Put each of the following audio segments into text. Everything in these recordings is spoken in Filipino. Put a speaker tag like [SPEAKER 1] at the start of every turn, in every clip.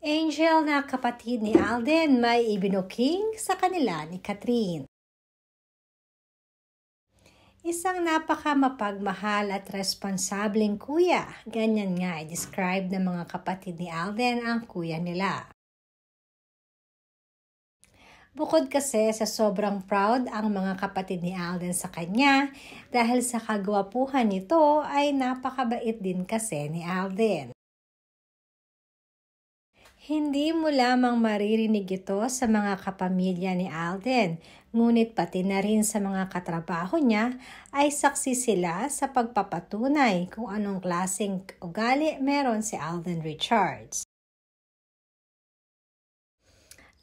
[SPEAKER 1] Angel na kapatid ni Alden may ibinuking sa kanila ni Catherine. Isang napaka mapagmahal at responsableng kuya. Ganyan nga i-describe ng mga kapatid ni Alden ang kuya nila. Bukod kasi sa sobrang proud ang mga kapatid ni Alden sa kanya dahil sa kagwapuhan nito ay napakabait din kasi ni Alden. Hindi mo lamang maririnig ito sa mga kapamilya ni Alden, ngunit pati na rin sa mga katrabaho niya ay saksi sila sa pagpapatunay kung anong klaseng ugali meron si Alden Richards.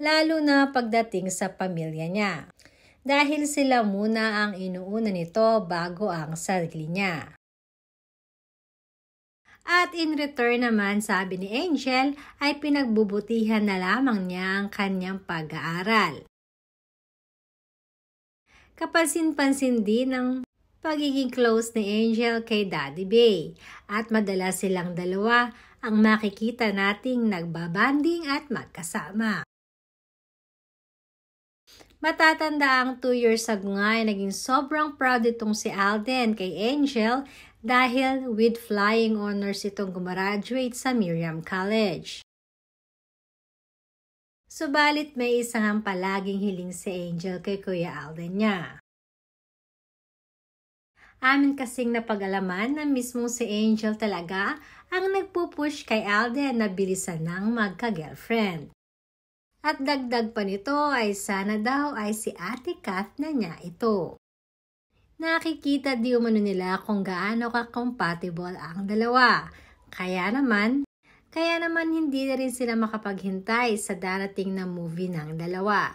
[SPEAKER 1] Lalo na pagdating sa pamilya niya, dahil sila muna ang inuuna nito bago ang sarili niya. At in return naman, sabi ni Angel, ay pinagbubutihan na lamang niya ang kanyang pag-aaral. Kapansin-pansin din ang pagiging close ni Angel kay Daddy Bay at madalas silang dalawa ang makikita nating nagbabanding at magkasama. Matatanda ang 2 years ago nga ay naging sobrang proud itong si Alden kay Angel dahil with flying honors itong gumaraduate sa Miriam College. Subalit may isang ang palaging hiling si Angel kay Kuya Alden niya. Amin kasing napagalaman na mismong si Angel talaga ang nagpupush kay Alden na bilisan ng magka-girlfriend. At dagdag pa nito ay sana daw ay si Ate Kath na niya ito. Nakikita di umano nila kung gaano ka-compatible ang dalawa. Kaya naman, kaya naman hindi na rin sila makapaghintay sa darating na movie ng dalawa.